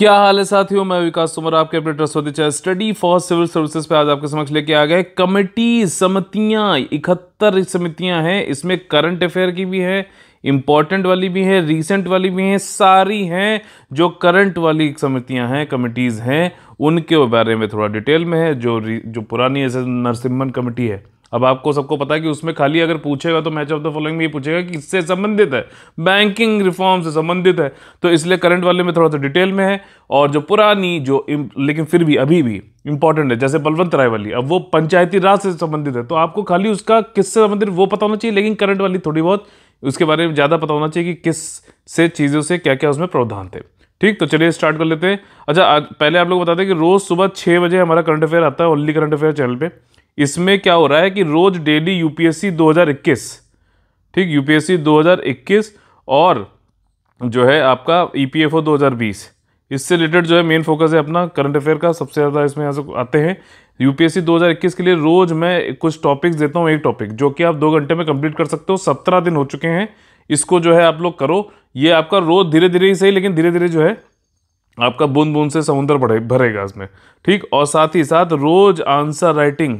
क्या हाल है साथियों मैं विकास तुमर आपके अपने ट्रस्टोदी चाहे स्टडी फॉर सिविल सर्विसेज पे आज आपके समक्ष लेके आ गए कमेटी समितियां इकहत्तर समितियां हैं इसमें करंट अफेयर की भी है इम्पॉर्टेंट वाली भी है रीसेंट वाली भी है सारी हैं जो करंट वाली समितियां हैं कमिटीज़ हैं उनके बारे में थोड़ा डिटेल में है जो जो पुरानी ऐसे नरसिम्हन कमेटी है अब आपको सबको पता है कि उसमें खाली अगर पूछेगा तो मैच ऑफ द फॉलोइंग में ये पूछेगा कि इससे संबंधित है बैंकिंग रिफॉर्म से संबंधित है तो इसलिए करंट वाले में थोड़ा सा डिटेल में है और जो पुरानी जो लेकिन फिर भी अभी भी इंपॉर्टेंट है जैसे बलवंत राय वाली अब वो पंचायती राज से संबंधित है तो आपको खाली उसका किससे संबंधित वो पता होना चाहिए लेकिन करंट वाली थोड़ी बहुत उसके बारे में ज़्यादा पता होना चाहिए कि किस से चीज़ों से क्या क्या उसमें प्रावधान थे ठीक तो चलिए स्टार्ट कर लेते हैं अच्छा पहले आप लोग बताते हैं कि रोज़ सुबह छः बजे हमारा करंट अफेयर आता है ओनली करंट अफेयर चैनल पर इसमें क्या हो रहा है कि रोज़ डेली यूपीएससी 2021 ठीक यूपीएससी 2021 और जो है आपका ईपीएफओ e 2020 इससे रिलेटेड जो है मेन फोकस है अपना करंट अफेयर का सबसे ज़्यादा इसमें यहाँ आते हैं यूपीएससी 2021 के लिए रोज़ मैं कुछ टॉपिक्स देता हूँ एक टॉपिक जो कि आप दो घंटे में कंप्लीट कर सकते हो सत्रह दिन हो चुके हैं इसको जो है आप लोग करो ये आपका रोज़ धीरे धीरे ही सही लेकिन धीरे धीरे जो है आपका बूंद बूंद से समुद्र भरेगा इसमें ठीक और साथ ही साथ रोज़ आंसर राइटिंग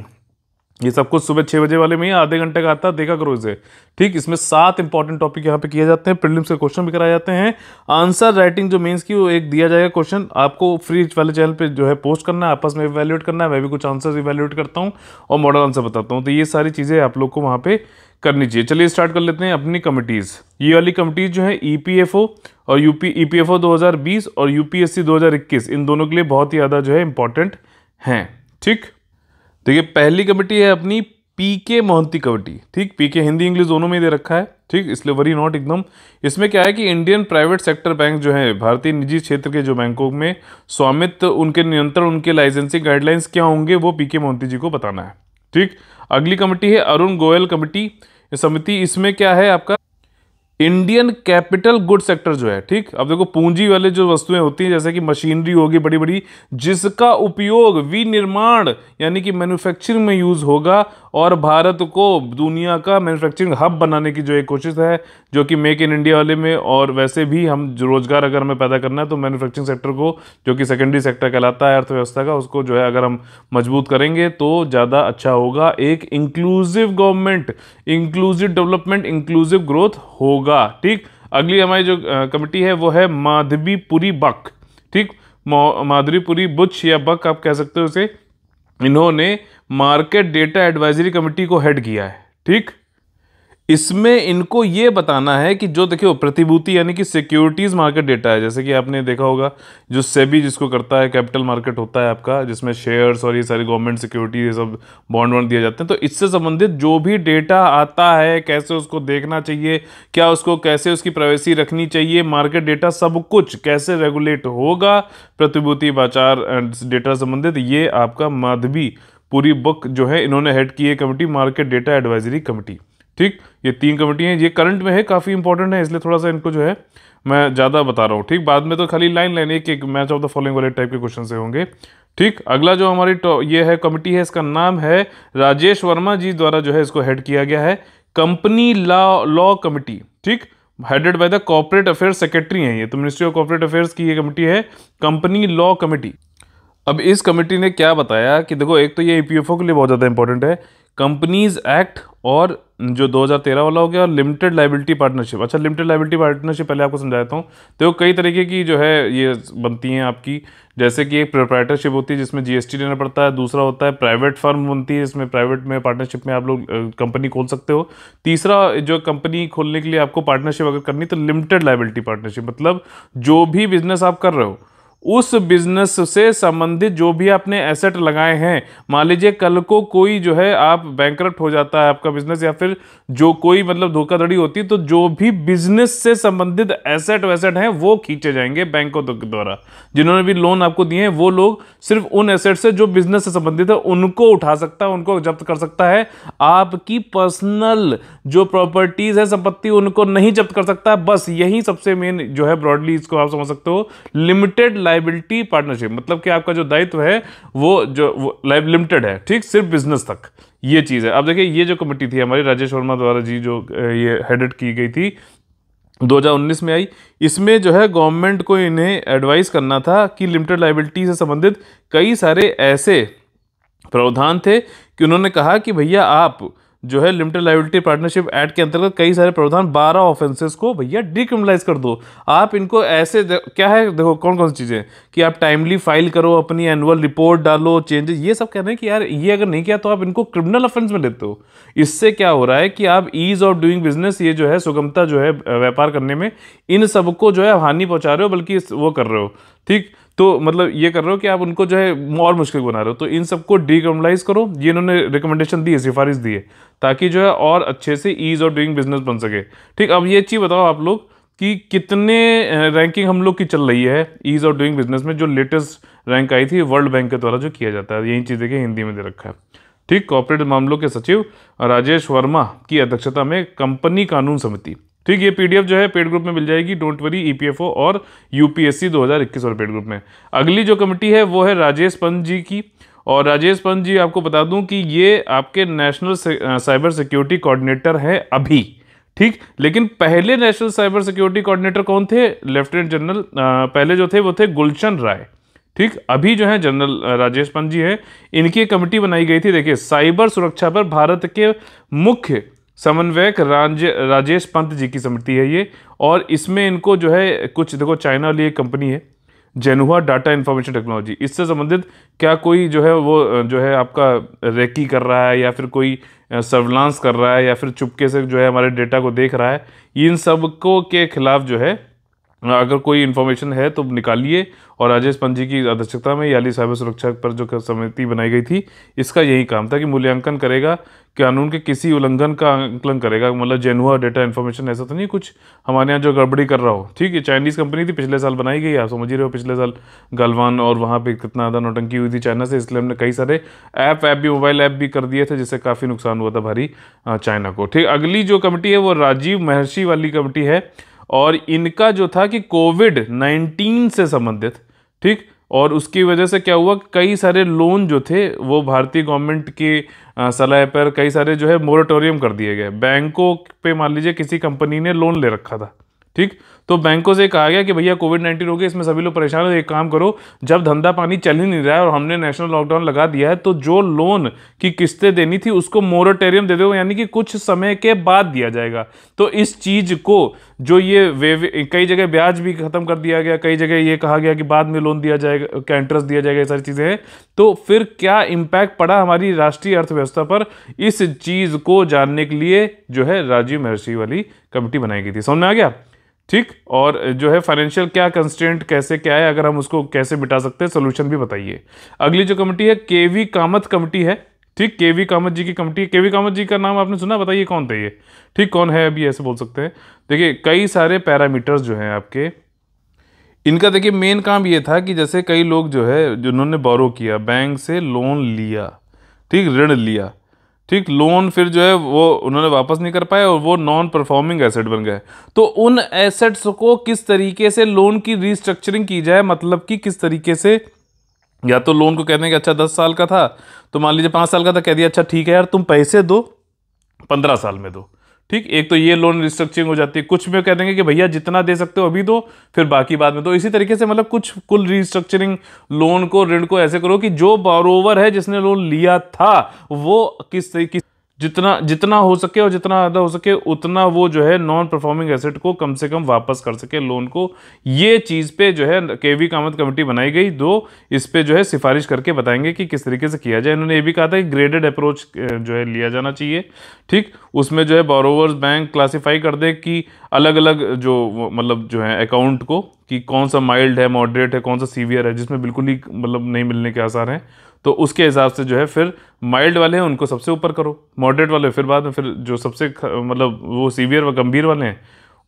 ये सब कुछ सुबह छः बजे वाले में ही आधे घंटे का आता है देखा करो इसे ठीक इसमें सात इंपॉर्टेंट टॉपिक यहाँ पे किए जाते हैं प्रीलिम्स के क्वेश्चन भी कराए जाते हैं आंसर राइटिंग जो मेंस की वो एक दिया जाएगा क्वेश्चन आपको फ्री वाले चैनल पे जो है पोस्ट करना है आपस में इवेल्यूएट करना है मैं भी कुछ आंसर इवेल्यूएट करता हूँ और मॉडल आंसर बताता हूँ तो ये सारी चीज़ें आप लोग को वहाँ पर करनी चाहिए चलिए स्टार्ट कर लेते हैं अपनी कमिटीज़ ये वाली कमिटीज़ जो है ई e और यू पी ई और यू इन दोनों के लिए बहुत ही ज़्यादा जो है इंपॉर्टेंट हैं ठीक तो ये पहली कमेटी है अपनी पी के मोहंती कमेटी ठीक पी के हिंदी इंग्लिश दोनों में दे रखा है ठीक इसलिए वरी नॉट एकदम इसमें क्या है कि इंडियन प्राइवेट सेक्टर बैंक जो है भारतीय निजी क्षेत्र के जो बैंकों में स्वामित्व उनके नियंत्रण उनके लाइसेंसिंग गाइडलाइंस क्या होंगे वो पी के मोहंती जी को बताना है ठीक अगली कमेटी है अरुण गोयल कमेटी समिति इसमें क्या है आपका इंडियन कैपिटल गुड सेक्टर जो है ठीक अब देखो पूंजी वाले जो वस्तुएं होती हैं जैसे कि मशीनरी होगी बड़ी बड़ी जिसका उपयोग विनिर्माण यानी कि मैन्युफैक्चरिंग में यूज होगा और भारत को दुनिया का मैन्युफैक्चरिंग हब बनाने की जो एक कोशिश है जो कि मेक इन इंडिया वाले में और वैसे भी हम रोज़गार अगर हमें पैदा करना है तो मैन्युफैक्चरिंग सेक्टर को जो कि सेकेंडरी सेक्टर कहलाता है अर्थव्यवस्था का उसको जो है अगर हम मजबूत करेंगे तो ज़्यादा अच्छा होगा एक inclusive government inclusive development inclusive growth होगा ठीक अगली हमारी जो कमिटी है वो है माधवीपुरी बक ठीक माधवीपुरी बुच या बक आप कह सकते हो उसे इन्होंने मार्केट डेटा एडवाइजरी कमेटी को हेड किया है ठीक इसमें इनको ये बताना है कि जो देखियो प्रतिभूति यानी कि सिक्योरिटीज़ मार्केट डेटा है जैसे कि आपने देखा होगा जो सेबी जिसको करता है कैपिटल मार्केट होता है आपका जिसमें शेयर्स और ये सारी गवर्नमेंट सिक्योरिटी ये सब बॉन्ड वॉन्ड दिए जाते हैं तो इससे संबंधित जो भी डेटा आता है कैसे उसको देखना चाहिए क्या उसको कैसे उसकी प्राइवेसी रखनी चाहिए मार्केट डेटा सब कुछ कैसे रेगुलेट होगा प्रतिभूति बाजार डेटा संबंधित ये आपका माधवी पूरी बुक जो है इन्होंने हेड की है committee market data advisory committee ठीक ये तीन कमेटी हैं ये करंट में है काफ़ी इंपॉर्टेंट है इसलिए थोड़ा सा इनको जो है मैं ज़्यादा बता रहा हूँ ठीक बाद में तो खाली लाइन लाइन एक एक मैच ऑफ द फॉलोइंग वाले टाइप के क्वेश्चन से होंगे ठीक अगला जो हमारी ये है कमेटी है इसका नाम है राजेश वर्मा जी द्वारा जो है इसको हेड किया गया है कंपनी लॉ लॉ कमेटी ठीक headed by the corporate affair secretary है ये तो मिनिस्ट्री ऑफ कॉर्पोरेट अफेयर्स की ये कमेटी है कंपनी लॉ कमेटी अब इस कमेटी ने क्या बताया कि देखो एक तो ये ई e के लिए बहुत ज़्यादा इंपॉर्टेंट है कंपनीज एक्ट और जो 2013 वाला हो गया और लिमिटेड लाइबिलिटी पार्टनरशिप अच्छा लिमिटेड लाइबिलिटी पार्टनरशिप पहले आपको समझाता हूँ तो कई तरीके की जो है ये बनती हैं आपकी जैसे कि एक प्रोप्राइटरशिप होती है जिसमें जीएसटी देना पड़ता है दूसरा होता है प्राइवेट फर्म बनती है इसमें प्राइवेट में पार्टनरशिप में आप लोग कंपनी खोल सकते हो तीसरा जो कंपनी खोलने के लिए आपको पार्टनरशिप अगर करनी तो लिमिटेड लाइबिलिटी पार्टनरशिप मतलब जो भी बिजनेस आप कर रहे हो उस बिज़नेस से संबंधित जो भी आपने एसेट लगाए हैं मान लीजिए कल को कोई जो है आप बैंक हो जाता है आपका बिजनेस या फिर जो कोई मतलब धोखाधड़ी होती है तो जो भी बिजनेस से संबंधित एसेट वैसेट हैं वो खींचे जाएंगे बैंकों के द्वारा जिन्होंने भी लोन आपको दिए हैं वो लोग सिर्फ उन एसेट से जो बिजनेस से संबंधित है उनको उठा सकता है उनको जब्त कर सकता है आपकी पर्सनल जो प्रॉपर्टीज़ है संपत्ति उनको नहीं जब्त कर सकता बस यही सबसे मेन जो है ब्रॉडली इसको आप समझ सकते हो लिमिटेड लाइबिलिटी पार्टनरशिप मतलब कि आपका जो दायित्व है वो जो लाइव लिमिटेड है ठीक सिर्फ बिजनेस तक ये चीज़ है अब देखिए ये जो कमेटी थी हमारी राजेश वर्मा द्वारा जी जो ये हेडेड की गई थी 2019 में आई इसमें जो है गवर्नमेंट को इन्हें एडवाइस करना था कि लिमिटेड लाइबिलिटी से संबंधित कई सारे ऐसे प्रावधान थे कि उन्होंने कहा कि भैया आप जो है लिमिटेड लाइबिलिटी पार्टनरशिप एक्ट के अंतर्गत कई सारे प्रावधान बारह ऑफेंसेस को भैया डिक्रिमिनलाइज कर दो आप इनको ऐसे क्या है देखो कौन कौन सी चीज़ें कि आप टाइमली फाइल करो अपनी एनुअल रिपोर्ट डालो चेंजेस ये सब कह रहे हैं कि यार ये अगर नहीं किया तो आप इनको क्रिमिनल ऑफेंस में लेते हो इससे क्या हो रहा है कि आप ईज ऑफ डूइंग बिजनेस ये जो है सुगमता जो है व्यापार करने में इन सबको जो है हानि पहुँचा रहे हो बल्कि वो कर रहे हो ठीक तो मतलब ये कर रहे हो कि आप उनको जो है और मुश्किल बना रहे हो तो इन सबको डिक्रमलाइज करो ये इन्होंने रिकमेंडेशन दी है सिफारिश दी है ताकि जो है और अच्छे से ईज ऑफ डूइंग बिजनेस बन सके ठीक अब ये चीज़ बताओ आप लोग कि कितने रैंकिंग हम लोग की चल रही है ईज़ ऑफ डूइंग बिजनेस में जो लेटेस्ट रैंक आई थी वर्ल्ड बैंक के द्वारा जो किया जाता है यही चीज़ देखिए हिंदी में दे रखा है ठीक कॉपरेटिव मामलों के सचिव राजेश वर्मा की अध्यक्षता में कंपनी कानून समिति ठीक तो ये पीडीएफ जो है पेड ग्रुप में मिल जाएगी डोंट वरी ईपीएफओ और यूपीएससी 2021 और पेड ग्रुप में अगली जो कमेटी है वो है राजेश पंत जी की और राजेश पंत जी आपको बता दूं कि ये आपके नेशनल साइबर सिक्योरिटी कोऑर्डिनेटर हैं अभी ठीक लेकिन पहले नेशनल साइबर सिक्योरिटी कोऑर्डिनेटर कौन थे लेफ्टिनेंट जनरल पहले जो थे वो थे गुलशन राय ठीक अभी जो है जनरल राजेश पंत जी हैं इनकी कमेटी बनाई गई थी देखिए साइबर सुरक्षा पर भारत के मुख्य समन्वयक राज्य राजेश पंत जी की समिति है ये और इसमें इनको जो है कुछ देखो चाइना वाली एक कंपनी है जेनुआ डाटा इन्फॉर्मेशन टेक्नोलॉजी इससे संबंधित क्या कोई जो है वो जो है आपका रेकी कर रहा है या फिर कोई सर्वलांस कर रहा है या फिर चुपके से जो है हमारे डेटा को देख रहा है इन सबको के खिलाफ जो है अगर कोई इन्फॉर्मेशन है तो निकालिए और राजेश पंत जी की अध्यक्षता में याली साइबर सुरक्षा पर जो समिति बनाई गई थी इसका यही काम था कि मूल्यांकन करेगा कानून के किसी उल्लंघन का आंकलन करेगा मतलब जेनुआ डेटा इन्फॉर्मेशन ऐसा तो नहीं कुछ हमारे यहाँ जो गड़बड़ी कर रहा हो ठीक है चाइनीज़ कंपनी थी पिछले साल बनाई गई आप समझ रहे हो पिछले साल गलवान और वहाँ पर कितना ज़्यादा नोटंकी हुई थी चाइना से इसलिए हमने कई सारे ऐप ऐप भी मोबाइल ऐप भी कर दिए थे जिससे काफ़ी नुकसान हुआ था भारी चाइना को ठीक अगली जो कमेटी है वो राजीव महर्षि वाली कमेटी है और इनका जो था कि कोविड नाइन्टीन से संबंधित ठीक और उसकी वजह से क्या हुआ कई सारे लोन जो थे वो भारतीय गवर्नमेंट की सलाह पर कई सारे जो है मोरेटोरियम कर दिए गए बैंकों पे मान लीजिए किसी कंपनी ने लोन ले रखा था ठीक तो बैंकों से कहा गया कि भैया कोविड नाइन्टीन हो गया इसमें सभी लोग परेशान हो एक काम करो जब धंधा पानी चल ही नहीं रहा है और हमने नेशनल लॉकडाउन लगा दिया है तो जो लोन की किस्तें देनी थी उसको मोरटोरियम दे दो यानी कि कुछ समय के बाद दिया जाएगा तो इस चीज़ को जो ये वे कई जगह ब्याज भी खत्म कर दिया गया कई जगह ये कहा गया कि बाद में लोन दिया जाएगा क्या इंटरेस्ट दिया जाएगा ये सारी चीज़ें हैं तो फिर क्या इम्पैक्ट पड़ा हमारी राष्ट्रीय अर्थव्यवस्था पर इस चीज़ को जानने के लिए जो है राजीव महर्षि वाली कमेटी बनाई गई थी समझ में आ गया ठीक और जो है फाइनेंशियल क्या कंस्टेंट कैसे क्या है अगर हम उसको कैसे मिटा सकते हैं सोल्यूशन भी बताइए अगली जो कमेटी है के वी कामत कमेटी है ठीक के वी कामत जी की कमेटी के वी कामत जी का नाम आपने सुना बताइए कौन थे ये ठीक कौन है अभी ऐसे बोल सकते हैं देखिए कई सारे पैरामीटर्स जो हैं आपके इनका देखिए मेन काम ये था कि जैसे कई लोग जो है जिन्होंने बोरो किया बैंक से लोन लिया ठीक ऋण लिया ठीक लोन फिर जो है वो उन्होंने वापस नहीं कर पाए और वो नॉन परफॉर्मिंग एसेट बन गए तो उन एसेट्स को किस तरीके से लोन की रिस्ट्रक्चरिंग की जाए मतलब कि किस तरीके से या तो लोन को कहते हैं कि अच्छा दस साल का था तो मान लीजिए पाँच साल का था कह दिया अच्छा ठीक है यार तुम पैसे दो पंद्रह साल में दो ठीक एक तो ये लोन रिस्ट्रक्चरिंग हो जाती है कुछ में कह देंगे कि भैया जितना दे सकते हो अभी दो फिर बाकी बाद में तो इसी तरीके से मतलब कुछ कुल रिस्ट्रक्चरिंग लोन को ऋण को ऐसे करो कि जो बारोवर है जिसने लोन लिया था वो किस तरीके जितना जितना हो सके और जितना ज़्यादा हो सके उतना वो जो है नॉन परफॉर्मिंग एसेट को कम से कम वापस कर सके लोन को ये चीज़ पे जो है के वी कामत कमेटी बनाई गई दो इस पे जो है सिफारिश करके बताएंगे कि किस तरीके से किया जाए इन्होंने ये भी कहा था कि ग्रेडेड अप्रोच जो है लिया जाना चाहिए ठीक उसमें जो है बोरोवर्स बैंक क्लासीफाई कर दे कि अलग अलग जो मतलब जो है अकाउंट को कि कौन सा माइल्ड है मॉडरेट है कौन सा सीवियर है जिसमें बिल्कुल ही मतलब नहीं मिलने के आसार हैं तो उसके हिसाब से जो है फिर माइल्ड वाले हैं उनको सबसे ऊपर करो मॉडरेट वाले फिर बाद में फिर जो सबसे मतलब वो सीवियर व गंभीर वाले हैं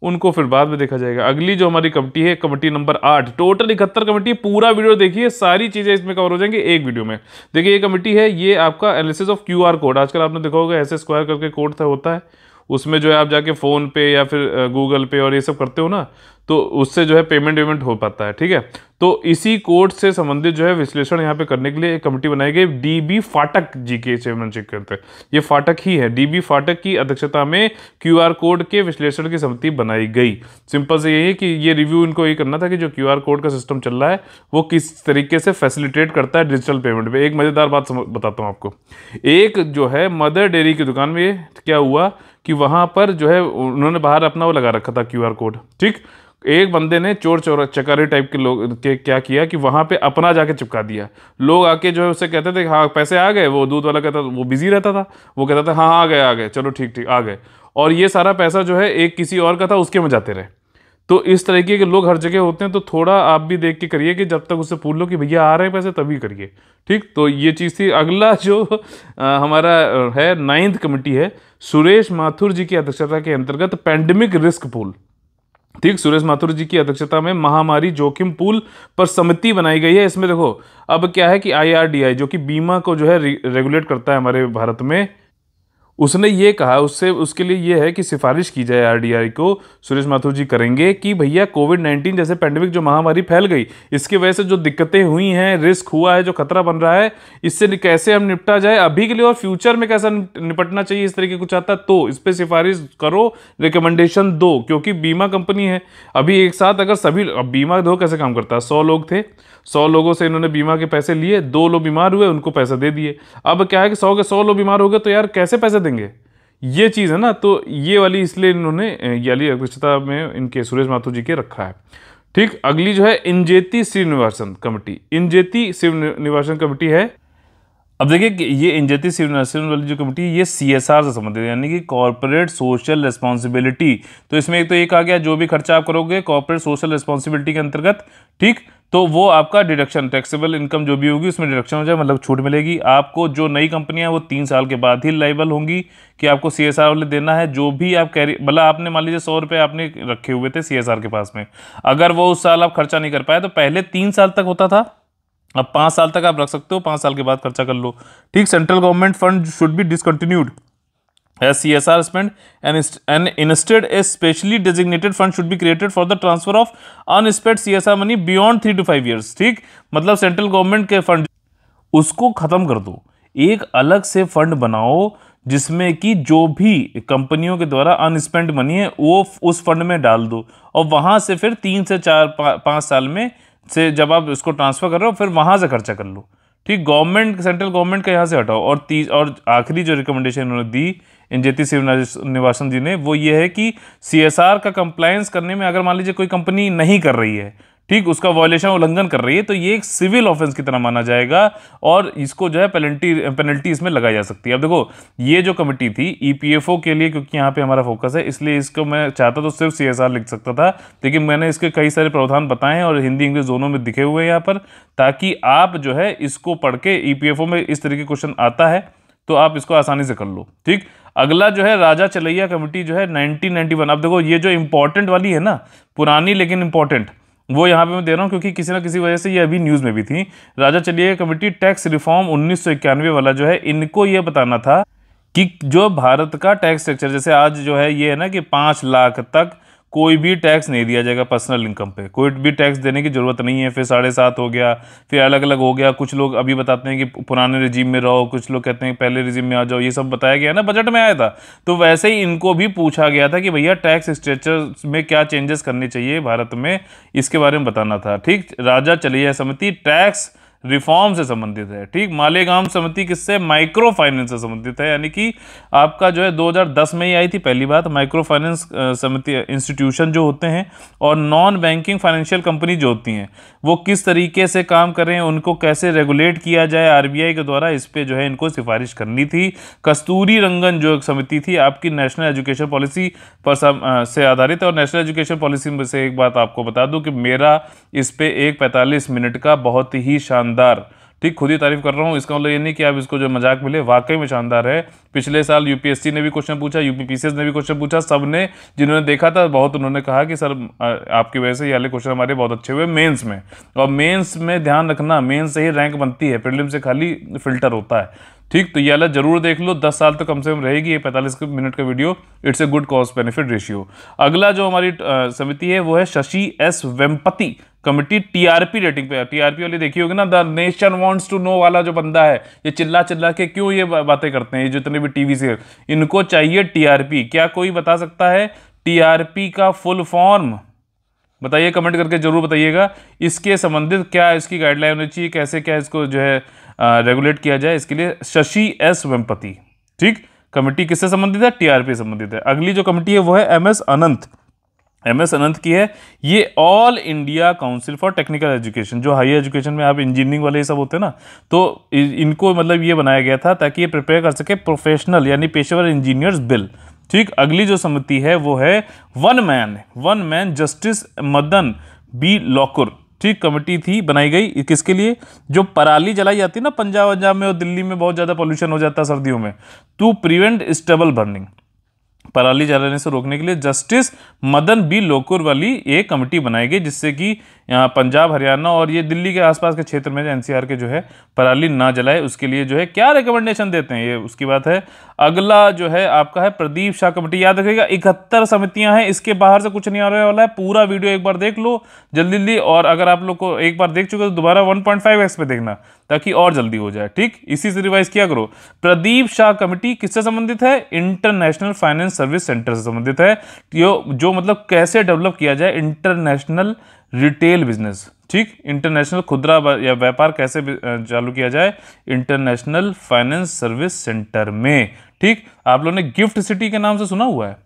उनको फिर बाद में देखा जाएगा अगली जो हमारी कमेटी है कमेटी नंबर आठ टोटल इकहत्तर कमेटी है पूरा वीडियो देखिए सारी चीज़ें इसमें कवर हो जाएंगी एक वीडियो में देखिए ये कमेटी है ये आपका एनालिसिस ऑफ क्यू कोड आजकल आपने देखा होगा ऐसे स्क्वायर करके कोड था होता है उसमें जो है आप जाके फ़ोन पे या फिर गूगल पे और ये सब करते हो ना तो उससे जो है पेमेंट वेमेंट हो पाता है ठीक है तो इसी कोड से संबंधित जो है विश्लेषण यहाँ पे करने के लिए एक कमेटी बनाई गई डीबी फाटक जी के चेयरमैन चेक करते हैं ये फाटक ही है डीबी फाटक की अध्यक्षता में क्यूआर कोड के विश्लेषण की समिति बनाई गई सिंपल से यही है कि ये रिव्यू इनको ये करना था कि जो क्यूआर कोड का सिस्टम चल रहा है वो किस तरीके से फैसिलिटेट करता है डिजिटल पेमेंट पर पे। एक मज़ेदार बात बताता हूँ आपको एक जो है मदर डेयरी की दुकान में क्या हुआ कि वहाँ पर जो है उन्होंने बाहर अपना वो लगा रखा था क्यू कोड ठीक एक बंदे ने चोर चोर चकारी टाइप के लोग के क्या किया कि वहाँ पे अपना जाके चिपका दिया लोग आके जो है उससे कहते थे हाँ पैसे आ गए वो दूध वाला कहता वो बिज़ी रहता था वो कहता था हाँ आ गए आ गए चलो ठीक ठीक आ गए और ये सारा पैसा जो है एक किसी और का था उसके में जाते रहे तो इस तरीके के लोग हर जगह होते हैं तो थोड़ा आप भी देख के करिए कि जब तक उससे पूछ लो कि भैया आ रहे हैं पैसे तभी करिए ठीक तो ये चीज़ थी अगला जो आ, हमारा है नाइन्थ कमिटी है सुरेश माथुर जी की अध्यक्षता के अंतर्गत पैंडमिक रिस्क पूल ठीक सुरेश माथुर जी की अध्यक्षता में महामारी जोखिम पूल पर समिति बनाई गई है इसमें देखो अब क्या है कि आईआरडीआई जो कि बीमा को जो है रेगुलेट करता है हमारे भारत में उसने ये कहा उससे उसके लिए ये है कि सिफारिश की जाए आर को सुरेश माथुर जी करेंगे कि भैया कोविड 19 जैसे पैंडेमिक जो महामारी फैल गई इसकी वजह से जो दिक्कतें हुई हैं रिस्क हुआ है जो खतरा बन रहा है इससे कैसे हम निपटा जाए अभी के लिए और फ्यूचर में कैसा निपटना चाहिए इस तरीके कुछ आता तो इस पर सिफारिश करो रिकमेंडेशन दो क्योंकि बीमा कंपनी है अभी एक साथ अगर सभी अब बीमा दो कैसे काम करता है सौ लोग थे सौ लोगों से इन्होंने बीमा के पैसे लिए दो लोग बीमार हुए उनको पैसे दे दिए अब क्या है कि सौ के सौ लोग बीमार हो गए तो यार कैसे पैसे देंगे ये चीज़ है ना तो ये वाली इसलिए इन्होंने याली अध्यक्षता में इनके सुरेश माथुर जी के रखा है ठीक अगली जो है इंजेती श्रीनिवासन कमेटी इंजेती श्रीनिवासन कमेटी है अब देखिए ये सिविल नर्सिंग वाली जो कमेटी ये सी एस आर से संबंधित है यानी कि कॉरपोरेट सोशल रिस्पॉन्सिबिलिटी तो इसमें एक तो एक आ गया जो भी खर्चा आप करोगे कॉरपोरेट सोशल रिस्पॉन्सिबिलिटी के अंतर्गत ठीक तो वो आपका डिडक्शन टैक्सेबल इनकम जो भी होगी उसमें डिडक्शन हो जाए मतलब छूट मिलेगी आपको जो नई कंपनियां वो तीन साल के बाद ही लाइबल होंगी कि आपको सी एस आर वाले देना है जो भी आप कैरी मतलब आपने मान लीजिए सौ रुपये आपने रखे हुए थे सी एस आर के पास में अगर वो उस साल आप खर्चा नहीं कर पाए तो पहले तीन साल तक होता था अब पाँच साल तक आप रख सकते हो पाँच साल के बाद खर्चा कर लो ठीक central government fund should be discontinued S S C R spend and instead a specially designated fund should be created for the transfer of unspent C S R money beyond three two five years ठीक मतलब central government के fund उसको ख़त्म कर दो एक अलग से फंड बनाओ जिसमें कि जो भी कंपनियों के द्वारा अनस्पेंड मनी है वो उस फंड में डाल दो और वहाँ से फिर तीन से चार पाँच साल में से जब आप इसको ट्रांसफ़र कर रहे हो फिर वहाँ से खर्चा कर लो ठीक गवर्नमेंट सेंट्रल गवर्नमेंट का यहाँ से हटाओ और तीस और आखिरी जो रिकमेंडेशन उन्होंने दी इंजेती निवासन जी ने वो ये है कि सी का कंप्लायंस करने में अगर मान लीजिए कोई कंपनी नहीं कर रही है ठीक उसका वॉयलेशन उल्लंघन कर रही है तो ये एक सिविल ऑफेंस की तरह माना जाएगा और इसको जो है पेनल्टी पेनल्टी इसमें लगाई जा सकती है अब देखो ये जो कमेटी थी ईपीएफओ e के लिए क्योंकि यहाँ पे हमारा फोकस है इसलिए इसको मैं चाहता तो सिर्फ सी लिख सकता था लेकिन मैंने इसके कई सारे प्रावधान बताए हैं और हिंदी इंग्लिश दोनों में दिखे हुए हैं यहाँ पर ताकि आप जो है इसको पढ़ के ई e में इस तरीके क्वेश्चन आता है तो आप इसको आसानी से कर लो ठीक अगला जो है राजा चलैया कमेटी जो है नाइनटीन अब देखो ये जो इम्पोर्टेंट वाली है ना पुरानी लेकिन इंपॉर्टेंट वो यहाँ पे मैं दे रहा हूँ क्योंकि किसी ना किसी वजह से ये अभी न्यूज़ में भी थी राजा चलिए कमेटी टैक्स रिफॉर्म उन्नीस वाला जो है इनको ये बताना था कि जो भारत का टैक्स स्ट्रक्चर जैसे आज जो है ये है ना कि पाँच लाख तक कोई भी टैक्स नहीं दिया जाएगा पर्सनल इनकम पे कोई भी टैक्स देने की ज़रूरत नहीं है फिर साढ़े सात हो गया फिर अलग अलग हो गया कुछ लोग अभी बताते हैं कि पुराने रिजीम में रहो कुछ लोग कहते हैं पहले रिजीम में आ जाओ ये सब बताया गया ना बजट में आया था तो वैसे ही इनको भी पूछा गया था कि भैया टैक्स स्ट्रक्चर में क्या चेंजेस करने चाहिए भारत में इसके बारे में बताना था ठीक राजा चलिया समिति टैक्स रिफॉर्म से संबंधित है ठीक मालेगांव समिति किससे माइक्रो फाइनेंस से संबंधित है यानी कि आपका जो है 2010 में ही आई थी पहली बात माइक्रो फाइनेंस समिति इंस्टीट्यूशन जो होते हैं और नॉन बैंकिंग फाइनेंशियल कंपनी जो होती हैं वो किस तरीके से काम कर रहे हैं उनको कैसे रेगुलेट किया जाए आर के द्वारा इस पर जो है इनको सिफारिश करनी थी कस्तूरी रंगन जो एक समिति थी आपकी नेशनल एजुकेशन पॉलिसी पर से आधारित और नेशनल एजुकेशन पॉलिसी में से एक बात आपको बता दूँ कि मेरा इस पर एक पैंतालीस मिनट का बहुत ही शानदार शानदार ठीक खुद ही तारीफ कर रहा हूँ इसका मतलब ये नहीं कि आप इसको जो मजाक मिले वाकई में शानदार है पिछले साल यूपीएससी ने भी क्वेश्चन पूछा यूपीपीसीएस ने भी क्वेश्चन पूछा सब ने जिन्होंने देखा था बहुत उन्होंने कहा कि सर आपकी वजह से ये वाले क्वेश्चन हमारे बहुत अच्छे हुए मेंस में और मेंस में ध्यान रखना मेन्स से ही रैंक बनती है प्रिलिम से खाली फिल्टर होता है ठीक तो ये अला जरूर देख लो दस साल तो कम से कम रहेगी ये पैंतालीस मिनट का video it's a good cost benefit ratio अगला जो हमारी समिति है वो है Shashi S Vempati committee TRP rating पे टीआरपी वाली देखी होगी ना the nation wants to know वाला जो बंदा है ये चिल्ला चिल्ला के क्यों ये बातें करते हैं ये जितने भी टीवी से इनको चाहिए टीआरपी क्या कोई बता सकता है टीआरपी का फुल फॉर्म बताइए कमेंट करके जरूर बताइएगा इसके संबंधित क्या इसकी गाइडलाइन होनी चाहिए कैसे क्या इसको जो है रेगुलेट किया जाए इसके लिए शशि एस वेम्पति ठीक कमेटी किससे संबंधित है टीआरपी संबंधित है अगली जो कमेटी है वो है M S Ananth M S Ananth की है ये all India council for technical education जो हाई एजुकेशन में आप इंजीनियरिंग वाले ये सब होते हैं ना तो इनको मतलब ये बनाया गया था ताकि ये प्रिपेयर कर सके प्रोफेशनल यानी पेशेवर इंजीनियर्स बिल ठीक अगली जो समिति है वो है one man one man justice Madan B Lokur ठीक कमेटी थी बनाई गई किसके लिए जो पराली जलाई जाती है ना पंजाब वंजाब में और दिल्ली में बहुत ज़्यादा पॉल्यूशन हो जाता है सर्दियों में टू प्रिवेंट स्टेबल बर्निंग पराली जलाने से रोकने के लिए जस्टिस मदन बी लोकुर वाली एक कमेटी बनाई गई जिससे कि पंजाब हरियाणा और ये दिल्ली के आसपास के क्षेत्र में जो एनसीआर के जो है पराली ना जलाए उसके लिए जो है क्या रिकमेंडेशन देते हैं ये उसकी बात है अगला जो है आपका है प्रदीप शाह कमेटी याद रखिएगा इकहत्तर समितियां हैं इसके बाहर से कुछ नहीं आ रहा वाला है पूरा वीडियो एक बार देख लो जल्दी जल्दी और अगर आप लोग को एक बार देख चुके तो दोबारा वन पॉइंट एक्स पे देखना ताकि और जल्दी हो जाए ठीक इसी से रिवाइज किया करो प्रदीप शाह कमेटी किससे संबंधित है इंटरनेशनल फाइनेंस सर्विस सेंटर से संबंधित है जो, जो मतलब कैसे डेवलप किया जाए इंटरनेशनल रिटेल बिजनेस ठीक इंटरनेशनल खुदरा या व्यापार कैसे चालू किया जाए इंटरनेशनल फाइनेंस सर्विस सेंटर में ठीक आप लोगों ने गिफ्ट सिटी के नाम से सुना हुआ है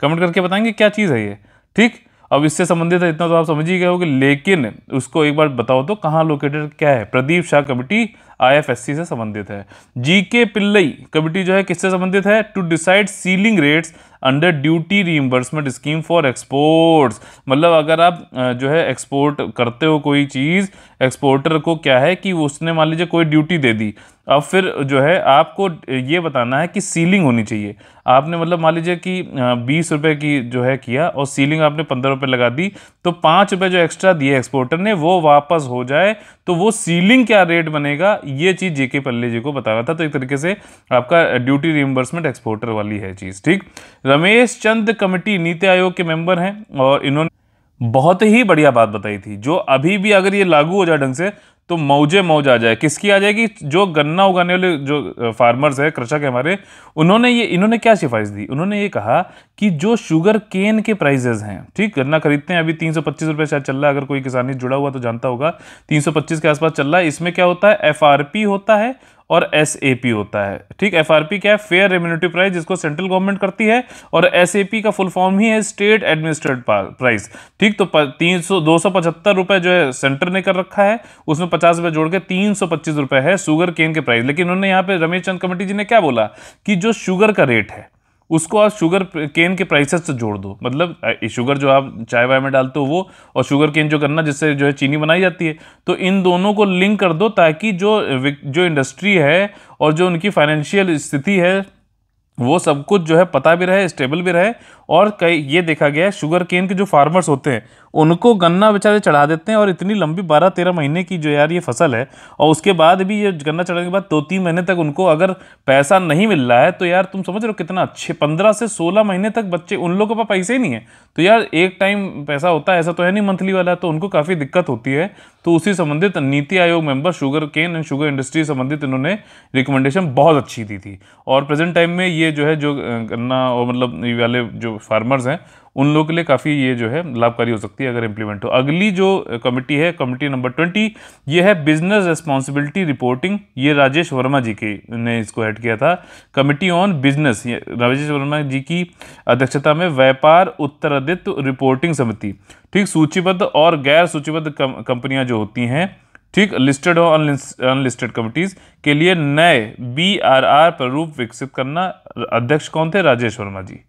कमेंट करके बताएंगे क्या चीज़ है ये ठीक अब इससे संबंधित इतना तो आप समझ ही गए हो लेकिन उसको एक बार बताओ तो कहाँ लोकेटेड क्या है प्रदीप शाह कमेटी आईएफएससी से संबंधित है जी के पिल्लई कमिटी जो है किससे संबंधित है to decide ceiling rates under duty reimbursement scheme for exports मतलब अगर आप जो है एक्सपोर्ट करते हो कोई चीज़ एक्सपोर्टर को क्या है कि उसने मान लीजिए कोई ड्यूटी दे दी अब फिर जो है आपको ये बताना है कि सीलिंग होनी चाहिए आपने मतलब मान लीजिए कि बीस रुपये की जो है किया और सीलिंग आपने पंद्रह रुपये लगा दी तो पाँच रुपये जो एक्स्ट्रा दिए एक्सपोर्टर ने वो वापस हो जाए तो वो सीलिंग क्या रेट बनेगा ये चीज़ जेके पल्ले जी को बता रहा था तो एक तरीके से आपका ड्यूटी रिम्बर्समेंट एक्सपोर्टर वाली है चीज़ ठीक रमेश चंद कमेटी नीति आयोग के मेंबर हैं और इन्होंने बहुत ही बढ़िया बात बताई थी जो अभी भी अगर ये लागू हो जाए ढंग से तो मौजे मौज आ जाए किसकी आ जाएगी जो गन्ना उगाने वाले जो फार्मर्स है कृषक है हमारे उन्होंने ये इन्होंने क्या सिफारिश दी उन्होंने ये कहा कि जो शुगर केन के प्राइजेज हैं ठीक गन्ना खरीदते हैं अभी तीन सौ पच्चीस रुपये शायद चल रहा है अगर कोई किसान जुड़ा हुआ तो जानता होगा तीन सौ पच्चीस के आसपास चल रहा है इसमें क्या होता है एफ होता है और एस होता है ठीक एफ क्या है फेयर रेम्यूनेटिव प्राइस जिसको सेंट्रल गवर्नमेंट करती है और एस का फुल फॉर्म ही है स्टेट एडमिनिस्ट्रेट प्राइस ठीक तो तीन सौ दो सौ पचहत्तर रुपए जो है सेंटर ने कर रखा है उसमें पचास रुपए जोड़ के तीन सौ पच्चीस रुपए है शुगर केन के प्राइस लेकिन उन्होंने यहाँ पे रमेश चंद कमेटी जी ने क्या बोला कि जो शुगर का रेट है उसको आप शुगर केन के प्राइसेस से जोड़ दो मतलब शुगर जो आप चाय वाय में डालते हो वो और शुगर केन जो करना जिससे जो है चीनी बनाई जाती है तो इन दोनों को लिंक कर दो ताकि जो जो इंडस्ट्री है और जो उनकी फाइनेंशियल स्थिति है वो सब कुछ जो है पता भी रहे स्टेबल भी रहे और कई ये देखा गया है शुगर केन के जो फार्मर्स होते हैं उनको गन्ना बेचारे चढ़ा देते हैं और इतनी लंबी बारह तेरह महीने की जो यार ये फसल है और उसके बाद भी ये गन्ना चढ़ाने के बाद दो तीन महीने तक उनको अगर पैसा नहीं मिल रहा है तो यार तुम समझ रहे हो कितना अच्छे पंद्रह से सोलह महीने तक बच्चे उन लोगों के पास पैसे ही नहीं है तो यार एक टाइम पैसा होता है ऐसा तो है नहीं मंथली वाला तो उनको काफ़ी दिक्कत होती है तो उसी संबंधित NITI Aayog member sugar cane and sugar industry संबंधित इन्होंने रिकमेंडेशन बहुत अच्छी दी थी और प्रेजेंट टाइम में ये जो है जो गन्ना और मतलब वाले जो फार्मर्स हैं उन लोगों के लिए काफ़ी ये जो है लाभकारी हो सकती है अगर इम्प्लीमेंट हो अगली जो कमेटी है कमेटी नंबर ट्वेंटी ये है बिजनेस रिस्पॉन्सिबिलिटी रिपोर्टिंग ये राजेश वर्मा जी के ने इसको हेड किया था committee on business Rajesh Verma ji की अध्यक्षता में व्यापार उत्तराधित रिपोर्टिंग समिति ठीक सूचीबद्ध और गैर सूचीबद्ध कंपनियाँ जो होती हैं ठीक लिस्टेड और अनलिस्टेड कमिटीज के लिए नए बी आर आर प्रारूप विकसित करना अध्यक्ष कौन थे राजेश वर्मा जी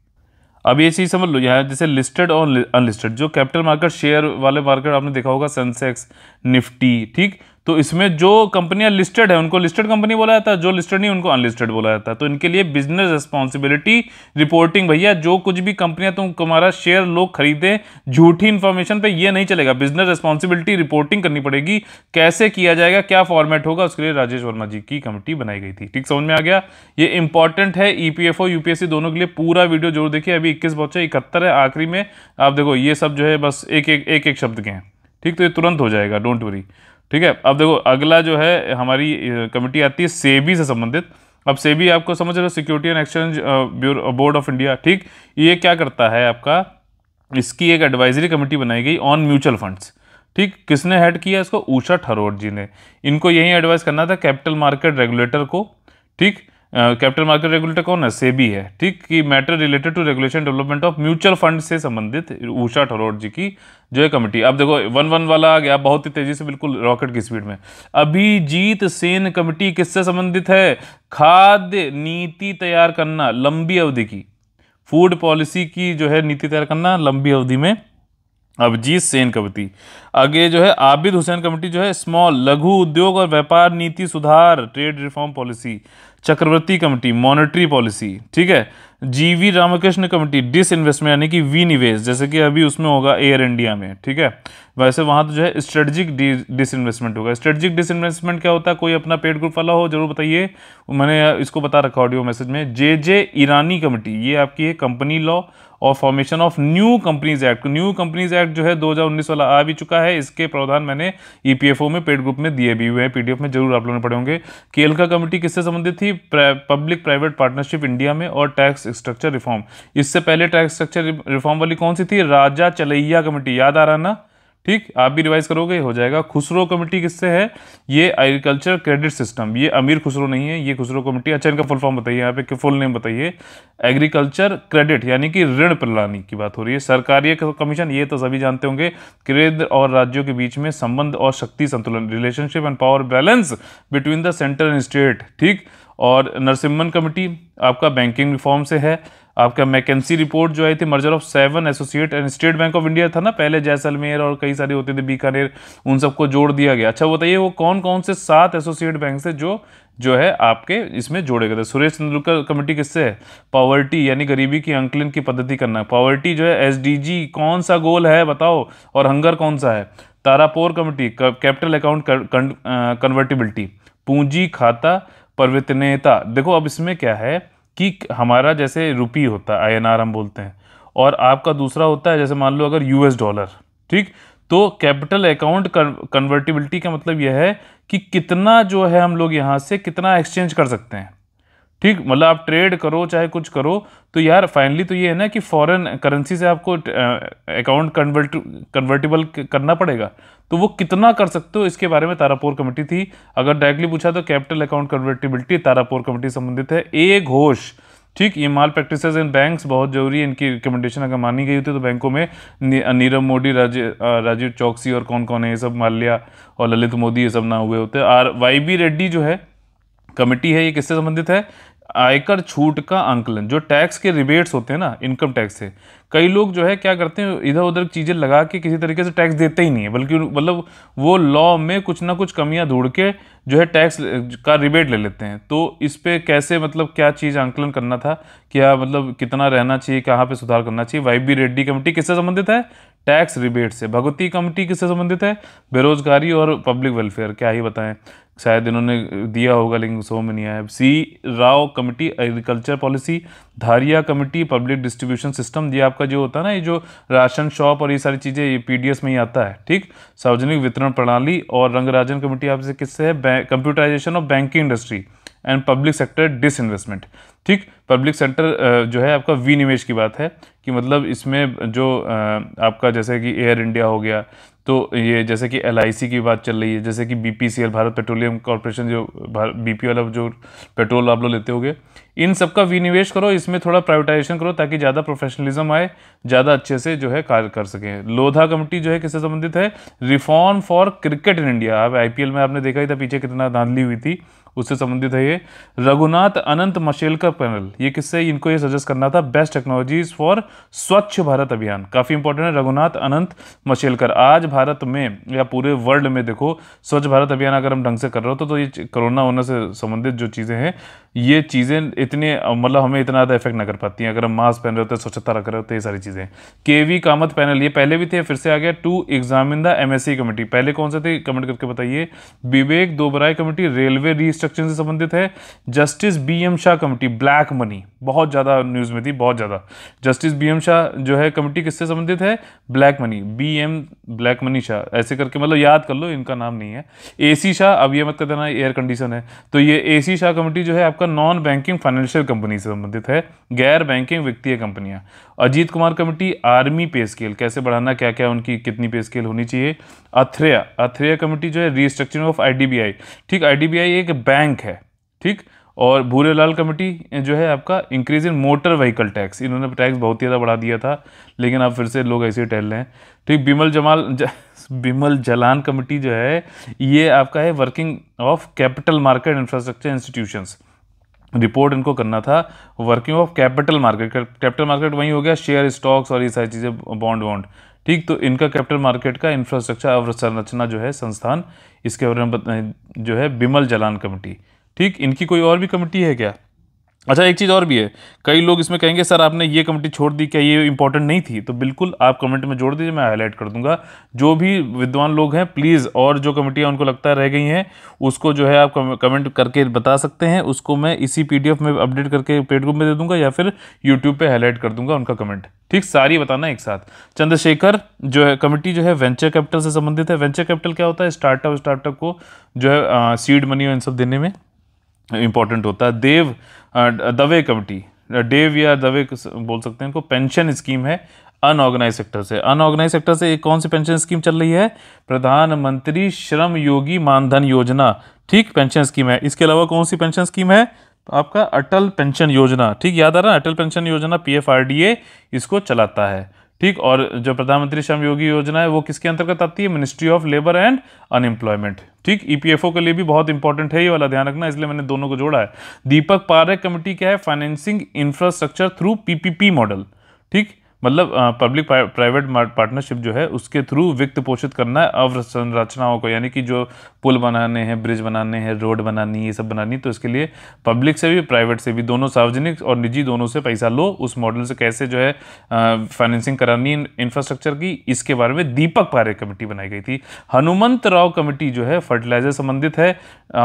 अब ये चीज़ समझ लो यहाँ जैसे लिस्टेड और अनलिस्टेड जो कैपिटल मार्केट शेयर वाले मार्केट आपने देखा होगा सेंसेक्स निफ्टी ठीक तो इसमें जो कंपनियां लिस्टेड है उनको लिस्टेड कंपनी बोला जाता है जो लिस्टेड नहीं उनको अनलिस्टेड बोला जाता है तो इनके लिए बिजनेस रिस्पॉन्सिबिलिटी रिपोर्टिंग भैया जो कुछ भी कंपनियां तुम तुम्हारा शेयर लोग खरीदे झूठी इन्फॉर्मेशन पे ये नहीं चलेगा बिजनेस रिस्पॉन्सिबिलिटी रिपोर्टिंग करनी पड़ेगी कैसे किया जाएगा क्या फॉर्मेट होगा उसके लिए राजेश वर्मा जी की कमेटी बनाई गई थी ठीक समझ में आ गया ये इंपॉर्टेंट है ईपीएफओ e यूपीएससी दोनों के लिए पूरा वीडियो जरूर देखिए अभी इक्कीस बच्चे इकहत्तर है आखिरी में आप देखो ये सब जो है बस एक एक एक, एक शब्द के हैं ठीक तो ये तुरंत हो जाएगा डोंट वरी ठीक है अब देखो अगला जो है हमारी कमेटी आती है सेबी से संबंधित अब सेबी आपको समझ रहे हो security and exchange bureau board of India ठीक ये क्या करता है आपका इसकी एक एडवाइजरी कमेटी बनाई गई ऑन म्यूचुअल फंड्स ठीक किसने हेड किया इसको ऊषा ठरोट जी ने इनको यही एडवाइस करना था कैपिटल मार्केट रेगुलेटर को ठीक कैपिटल मार्केट रेगुलेटर कौन है सेबी है ठीक कि matter related to regulation development of mutual fund से संबंधित उषा ठरोड़ जी की जो है कमेटी अब देखो वन वन वाला आ गया बहुत ही तेजी से बिल्कुल रॉकेट की स्पीड में अभिजीत सेन कमेटी किससे संबंधित है खाद्य नीति तैयार करना लंबी अवधि की फूड पॉलिसी की जो है नीति तैयार करना लंबी अवधि में अभिजीत सेन कमेटी आगे जो है आबिद हुसैन कमेटी जो है स्मॉल लघु उद्योग और व्यापार नीति सुधार trade reform policy Chakravarty committee monetary policy ठीक है जीवी रामकृष्ण कमेटी डिस इन्वेस्टमेंट यानी कि वी निवेश जैसे कि अभी उसमें होगा एयर इंडिया में ठीक है वैसे वहाँ तो जो है स्ट्रेटजिक डिस इन्वेस्टमेंट होगा स्ट्रेटजिक डिस इन्वेस्टमेंट क्या होता है कोई अपना पेड ग्रुप वाला हो जरूर बताइए मैंने इसको बता रखा ऑडियो मैसेज में जे जे ईरानी कमेटी ये आपकी है कंपनी लॉ और formation of new companies act new companies act जो है 2019 वाला आ भी चुका है इसके प्रावधान मैंने ईपीएफओ e में पेड ग्रुप में दिए भी हुए हैं पीडीएफ में जरूर आप लोगों ने पढ़े होंगे केलका कमेटी किससे संबंधित थी पब्लिक प्राइवेट पार्टनरशिप इंडिया में और टैक्स स्ट्रक्चर रिफॉर्म इससे पहले टैक्स स्ट्रक्चर रिफॉर्म वाली कौन सी थी राजा चलैया कमेटी याद आ रहा ना ठीक आप भी रिवाइज करोगे हो जाएगा खुसरो कमेटी किससे है ये एग्रीकल्चर क्रेडिट सिस्टम ये अमीर खुसरो नहीं है ये खुसरो कमेटी अच्छा इनका फुल फॉर्म बताइए यहाँ पे फुल नेम बताइए एग्रीकल्चर क्रेडिट यानी कि ऋण प्रणाली की बात हो रही है सरकारी कमीशन ये तो सभी जानते होंगे केंद्र और राज्यों के बीच में संबंध और शक्ति संतुलन relationship and power balance between the centre and state ठीक और नरसिम्हन कमेटी आपका बैंकिंग रिफॉर्म से है आपका मैकेंसी रिपोर्ट जो आई थी merger of seven associate and State Bank of India था ना पहले जैसलमेर और कई सारे होते थे बीकानेर उन सबको जोड़ दिया गया अच्छा बताइए वो कौन कौन से सात एसोसिएट बैंक से जो जो है आपके इसमें जोड़े गए थे सुरेश तेंदुलकर कमेटी किससे है पॉवर्टी यानी गरीबी की आंकलन की पद्धति करना पॉवर्टी जो है एस कौन सा गोल है बताओ और हंगर कौन सा है Tarapore committee capital account convertibility पूंजी खाता परवितनेता देखो अब इसमें क्या है कि हमारा जैसे रुपी होता है आई हम बोलते हैं और आपका दूसरा होता है जैसे मान लो अगर यूएस डॉलर ठीक तो कैपिटल अकाउंट कन्वर्टिबिलिटी का मतलब यह है कि कितना जो है हम लोग यहाँ से कितना एक्सचेंज कर सकते हैं ठीक मतलब आप ट्रेड करो चाहे कुछ करो तो यार फाइनली तो ये है ना कि फॉरेन करेंसी से आपको अकाउंट कन्वर्ट कन्वर्टेबल करना पड़ेगा तो वो कितना कर सकते हो इसके बारे में तारापोर कमेटी थी अगर डायरेक्टली पूछा तो capital account convertibility Tarapore committee संबंधित है ए घोष ठीक ये माल प्रैक्टिस इन बैंक्स बहुत जरूरी है इनकी रिकमेंडेशन अगर मानी गई होती तो बैंकों में नीरव मोदी राज, राजीव चौकसी और कौन कौन है ये सब माल्या और ललित मोदी ये सब ना हुए होते आर वाई बी रेड्डी जो है कमेटी है ये किससे संबंधित है आयकर छूट का आंकलन जो टैक्स के रिबेट्स होते हैं ना इनकम टैक्स से कई लोग जो है क्या करते हैं इधर उधर चीज़ें लगा के किसी तरीके से टैक्स देते ही नहीं है बल्कि मतलब वो लॉ में कुछ ना कुछ कमियां ढूंढ के जो है टैक्स का रिबेट ले लेते हैं तो इस पर कैसे मतलब क्या चीज़ आंकलन करना था क्या मतलब कितना रहना चाहिए कहाँ पर सुधार करना चाहिए वाई बी रेड्डी कमेटी किससे संबंधित है टैक्स रिबेट से भगवती कमेटी किससे संबंधित है बेरोजगारी और पब्लिक वेलफेयर क्या ही बताएं शायद इन्होंने दिया होगा लेकिन सो में नहीं आया C Rao committee agriculture policy Dharia committee public distribution system ये आपका जो होता है ना ये जो राशन शॉप और ये सारी चीज़ें ये पी में ही आता है ठीक सार्वजनिक वितरण प्रणाली और रंगराजन कमेटी आपसे किससे है computerisation of banking industry and public sector disinvestment ठीक पब्लिक सेक्टर जो है आपका विनिवेश की बात है कि मतलब इसमें जो आपका जैसे कि एयर इंडिया हो गया तो ये जैसे कि एल की बात चल रही है जैसे कि बी भारत पेट्रोलियम कॉरपोरेशन जो बी वाला जो पेट्रोल आप लोग लेते होंगे इन सब का विनिवेश करो इसमें थोड़ा प्राइवेटाइजेशन करो ताकि ज़्यादा प्रोफेशनलिज्म आए ज़्यादा अच्छे से जो है कार्य कर सकें लोधा कमेटी जो है किससे संबंधित है reform for cricket in India अब आई में आपने देखा ही था पीछे कितना धांधली हुई थी उससे संबंधित है ये रघुनाथ अनंत मशेलकर पैनल ये किससे इनको ये सजेस्ट करना था बेस्ट टेक्नोलॉजीज फॉर स्वच्छ भारत अभियान काफ़ी इंपॉर्टेंट है रघुनाथ अनंत मशेलकर आज भारत में या पूरे वर्ल्ड में देखो स्वच्छ भारत अभियान अगर हम ढंग से कर रहे हो तो, तो ये कोरोना होने से संबंधित जो चीज़ें हैं ये चीज़ें इतने मतलब हमें इतना ज़्यादा इफेक्ट ना कर पाती हैं अगर हम मास्क पहन रहे होते हैं स्वच्छता रख रहे होते हैं ये सारी चीज़ें के वी कामत पैनल ये पहले भी थे फिर से आ गया to examine the M committee पहले कौन से थे कमेंट करके बताइए Vivek Debroy committee railway restructure से संबंधित है justice B M Shah committee black money बहुत ज़्यादा न्यूज़ में थी बहुत ज़्यादा जस्टिस बी एम शाह जो है कमेटी किससे संबंधित है black money B M black money Shah ऐसे करके मतलब याद कर लो इनका नाम नहीं है ए सी शाह अब ये मत कर देना एयर कंडीशन है तो ये ए सी शाह कमेटी जो है आपका नॉन बैंकिंग फाइनेंशियल कंपनी से संबंधित है गैर बैंकिंग वित्तीय कंपनियां Ajit Kumar committee army pay scale कैसे बढ़ाना क्या क्या उनकी कितनी पे स्केल होनी चाहिए अथ्रेया अथ्रेया कमेटी जो है रीस्ट्रक्चरिंग ऑफ आईडीबीआई ठीक आईडीबीआई एक बैंक बैंक है ठीक और भूरे लाल कमेटी जो है आपका increase in motor vehicle tax इन्होंने टैक्स बहुत ज़्यादा बढ़ा दिया था लेकिन अब फिर से लोग ऐसे ही टहल रहे हैं ठीक बिमल जमाल ज, बिमल जलान कमेटी जो है ये आपका है working of capital market infrastructure institutions report इनको करना था working of capital market capital market वहीं हो गया शेयर स्टॉक्स और ये सारी चीज़ें बॉन्ड वॉन्ड ठीक तो इनका कैपिटल मार्केट का इंफ्रास्ट्रक्चर अवसंरचना जो है संस्थान इसके बारे में जो है बिमल जलान कमेटी ठीक इनकी कोई और भी कमेटी है क्या अच्छा एक चीज़ और भी है कई लोग इसमें कहेंगे सर आपने ये कमेटी छोड़ दी क्या ये इंपॉर्टेंट नहीं थी तो बिल्कुल आप कमेंट में जोड़ दीजिए मैं हाईलाइट कर दूंगा जो भी विद्वान लोग हैं प्लीज़ और जो कमेटियाँ उनको लगता है रह गई हैं उसको जो है आप कमेंट करके बता सकते हैं उसको मैं इसी पी में अपडेट करके पेड ग्रुप में दे दूँगा या फिर यूट्यूब पर हाईलाइट कर दूँगा उनका कमेंट ठीक सारी बताना एक साथ चंद्रशेखर जो है कमेटी जो है वेंचर कैपिटल से संबंधित है वेंचर कैपिटल क्या होता है स्टार्टअप स्टार्टअप को जो है सीड मनी और इन सब देने में इंपॉर्टेंट होता है Dave Uh, Dave committee Dave uh, या दवे बोल सकते हैं इनको पेंशन स्कीम है अनऑर्गेनाइज सेक्टर से अनऑर्गेनाइज सेक्टर से एक कौन सी पेंशन स्कीम चल रही है प्रधानमंत्री श्रम योगी मानधन योजना ठीक पेंशन स्कीम है इसके अलावा कौन सी पेंशन स्कीम है तो आपका अटल पेंशन योजना ठीक याद आ रहा है अटल पेंशन योजना पीएफआरडीए इसको चलाता है ठीक और जो प्रधानमंत्री श्रम योगी योजना है वो किसके अंतर्गत आती है ministry of labour and unemployment ठीक ईपीएफओ e के लिए भी बहुत इंपॉर्टेंट है ये वाला ध्यान रखना इसलिए मैंने दोनों को जोड़ा है दीपक पारे कमेटी क्या है financing infrastructure through PPP model ठीक मतलब पब्लिक प्राइवेट पार्टनरशिप जो है उसके थ्रू वित्त पोषित करना है अवसंरचनाओं को यानी कि जो पुल बनाने हैं ब्रिज बनाने हैं रोड बनानी ये सब बनानी तो इसके लिए पब्लिक से भी प्राइवेट से भी दोनों सार्वजनिक और निजी दोनों से पैसा लो उस मॉडल से कैसे जो है फाइनेंसिंग करानी इंफ्रास्ट्रक्चर की इसके बारे में दीपक पारे कमेटी बनाई गई थी हनुमंत राव कमेटी जो है फर्टिलाइजर संबंधित है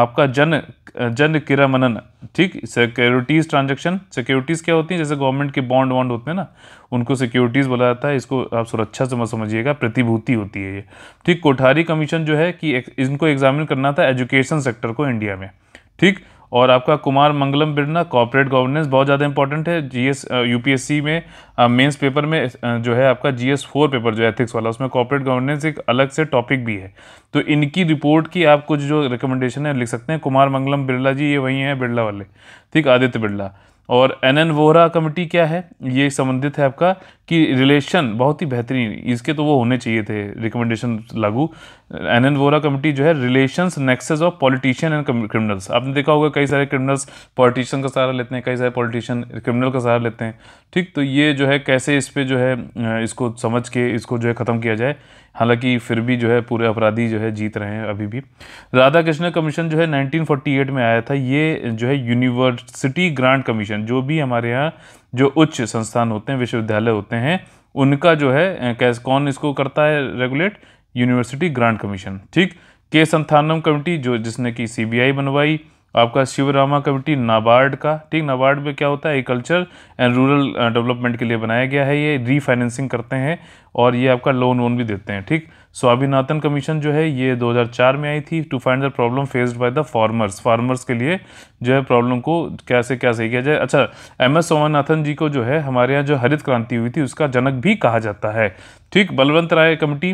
आपका जन जन मनन ठीक सिक्योरिटीज़ ट्रांजेक्शन सिक्योरिटीज़ क्या होती हैं जैसे गवर्नमेंट के बॉन्ड वॉन्ड होते हैं ना उनको सिक्योरिटीज़ बोला जाता है इसको आप सुरक्षा समझ समझिएगा प्रतिभूति होती है ये ठीक कोठारी कमीशन जो है कि इनको एग्जामिन करना था एजुकेशन सेक्टर को इंडिया में ठीक और आपका कुमार मंगलम बिरना कॉर्पोरेट गवर्नेंस बहुत ज़्यादा इंपॉर्टेंट है जीएस यूपीएससी में मेंस पेपर में जो है आपका जीएस फोर पेपर जो एथिक्स वाला उसमें कॉर्पोरेट गवर्नेंस एक अलग से टॉपिक भी है तो इनकी रिपोर्ट की आप कुछ जो रिकमेंडेशन है लिख सकते हैं कुमार मंगलम बिरला जी ये वही हैं बिरला वाले ठीक आदित्य बिरला और एन एन वोहरा कमेटी क्या है ये संबंधित है आपका कि रिलेशन बहुत ही बेहतरीन इसके तो वो होने चाहिए थे रिकमेंडेशन लागू एन एन वोहरा कमेटी जो है relations nexus of politician and criminals आपने देखा होगा कई सारे क्रिमिनल्स पॉलिटिशियन का सहारा लेते हैं कई सारे पॉलिटिशियन क्रिमिनल का सहारा लेते हैं ठीक तो ये जो है कैसे इस पर जो है इसको समझ के इसको जो है ख़त्म किया जाए हालांकि फिर भी जो है पूरे अपराधी जो है जीत रहे हैं अभी भी राधा कृष्ण कमीशन जो है 1948 में आया था ये जो है यूनिवर्सिटी ग्रांट कमीशन जो भी हमारे यहाँ जो उच्च संस्थान होते हैं विश्वविद्यालय होते हैं उनका जो है कैस कौन इसको करता है रेगुलेट यूनिवर्सिटी ग्रांट कमीशन ठीक के संथानम कमेटी जो जिसने कि सीबीआई बनवाई आपका शिवरामा कमेटी नाबार्ड का ठीक नाबार्ड में क्या होता है एग्रीकल्चर एंड रूरल डेवलपमेंट के लिए बनाया गया है ये रीफाइनेंसिंग करते हैं और ये आपका लोन वोन भी देते हैं ठीक स्वाभिनाथन कमीशन जो है ये 2004 में आई थी to find the problem faced by the farmers farmers के लिए जो है प्रॉब्लम को कैसे क्या सही किया जाए अच्छा एम एस स्वामीनाथन जी को जो है हमारे यहाँ जो हरित क्रांति हुई थी उसका जनक भी कहा जाता है ठीक बलवंत राय कमेटी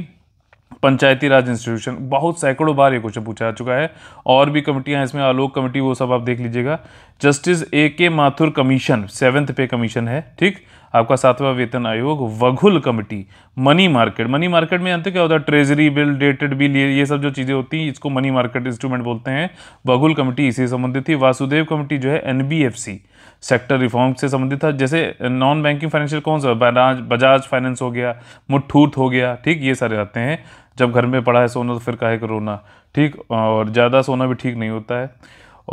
पंचायती राज इंस्टीट्यूशन बहुत सैकड़ों बार ये क्वेश्चन पूछा जा चुका है और भी कमेटियां इसमें आलोक कमेटी वो सब आप देख लीजिएगा justice A K Mathur commission seventh pay commission है ठीक आपका सातवां वेतन आयोग Vaghul committee money market money market में अंत क्या होता है ट्रेजरी बिल डेटेड बिल ये ये सब जो चीज़ें होती हैं इसको मनी मार्केट इंस्ट्रूमेंट बोलते हैं वघुल कमेटी इसी संबंधित थी वासुदेव कमेटी जो है एनबीएफसी सेक्टर रिफॉर्म से संबंधित था जैसे नॉन बैंकिंग फाइनेंशियल कौन सा बजाज बजाज फाइनेंस हो गया मुठूत हो गया ठीक ये सारे आते हैं जब घर में पड़ा है सोना तो फिर काहे को रोना ठीक और ज़्यादा सोना भी ठीक नहीं होता है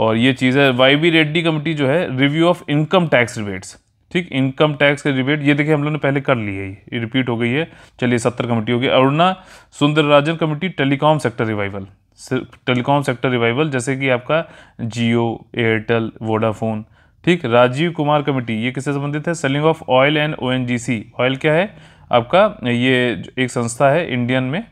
और ये चीज़ है वाई बी रेड्डी कमेटी जो है review of income tax rebates ठीक इनकम टैक्स के रिबेट ये देखिए हम लोगों ने पहले कर ली है ये रिपीट हो गई है चलिए सत्तर कमेटी होगी Aruna Sundararajan committee telecom sector revival telecom sector revival जैसे कि आपका जियो एयरटेल वोडाफोन ठीक राजीव कुमार कमेटी ये किससे संबंधित है selling of oil and O oil क्या है आपका ये एक संस्था है इंडियन में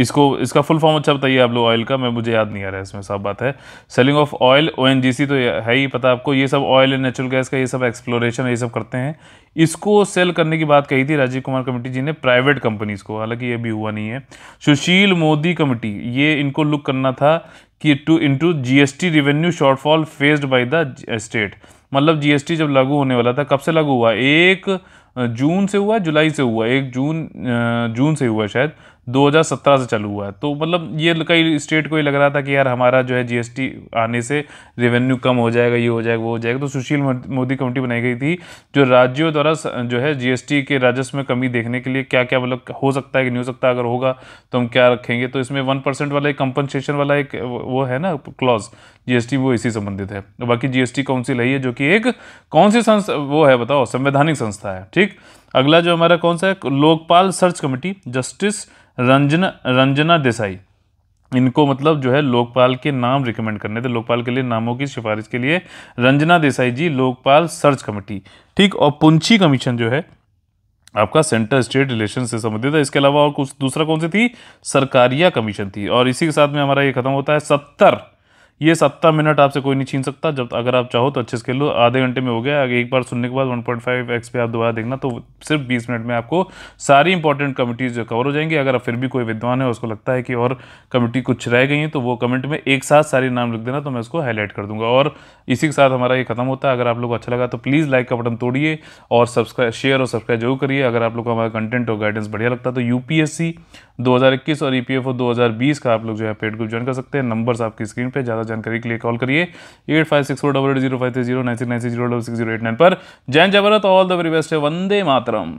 इसको इसका फुल फॉर्म अच्छा बताइए आप लोग ऑयल का मैं मुझे याद नहीं आ रहा है इसमें सब बात है सेलिंग ऑफ ऑयल ओ तो है ही पता आपको ये सब ऑयल एंड नेचुरल गैस का ये सब एक्सप्लोरेशन ये सब करते हैं इसको सेल करने की बात कही थी राजीव कुमार कमेटी जी ने प्राइवेट कंपनीज़ को हालांकि ये भी हुआ नहीं है सुशील मोदी कमेटी ये इनको लुक करना था कि to into GST revenue shortfall faced by the state मतलब जीएसटी जब लागू होने वाला था कब से लागू हुआ एक जून से हुआ जुलाई से हुआ एक जून जून से हुआ शायद 2017 से चालू हुआ है तो मतलब ये कई स्टेट को ये लग रहा था कि यार हमारा जो है जीएसटी आने से रेवेन्यू कम हो जाएगा ये हो जाएगा वो हो जाएगा तो सुशील मोदी कमेटी बनाई गई थी जो राज्यों द्वारा जो है जीएसटी के राजस्व में कमी देखने के लिए क्या क्या मतलब हो सकता है कि नहीं हो सकता अगर होगा तो हम क्या रखेंगे तो इसमें वन परसेंट वाला एक कंपनसेशन वाला एक वो है ना क्लॉज जीएसटी वो इसी संबंधित है बाकी जीएसटी काउंसिल है जो कि एक कौन सी संस्था वो है बताओ संवैधानिक संस्था है ठीक अगला जो हमारा कौन सा है Lokpal search committee justice Ranjana Ranjana Desai इनको मतलब जो है लोकपाल के नाम रिकमेंड करने थे लोकपाल के लिए नामों की सिफारिश के लिए रंजना देसाई जी लोकपाल सर्च कमेटी ठीक और पुंछी कमीशन जो है आपका सेंटर स्टेट रिलेशन से संबंधित है इसके अलावा और कुछ दूसरा कौन सी थी सरकारिया कमीशन थी और इसी के साथ में हमारा ये खत्म होता है सत्तर ये सत्तर मिनट आपसे कोई नहीं छीन सकता जब अगर आप चाहो तो अच्छे से खेल लो आधे घंटे में हो गया एक बार सुनने के बाद एक्स पे आप दोबारा देखना तो सिर्फ 20 मिनट में आपको सारी इंपॉर्टेंट कमिटीज़ जो कवर हो जाएंगी अगर फिर भी कोई विद्वान है उसको लगता है कि और कमिटी कुछ रह गई है तो वो कमेंट में एक साथ सारे नाम लिख देना तो मैं उसको हाईलाइट कर दूंगा और इसी के साथ हमारा ये खत्म होता है अगर आप लोग को अच्छा लगा तो प्लीज़ लाइक का बटन तोड़िए और सब्सक्राइब शेयर और सब्सक्राइब जरूर करिए अगर आप लोग को हमारा कंटेंट और गाइडेंस बढ़िया लगता है तो यू 2021 और ई ईपीएफओ 2020 का आप लोग जो है पेड ग्रुप ज्वाइन कर सकते हैं नंबर्स आपकी स्क्रीन पर ज़्यादा जानकारी के लिए कॉल करिए eight five six four double eight zero five three zero nine six nine six zero double six zero eight nine पर जैन जबरत ऑल द वेरी बेस्ट है वंदे मातरम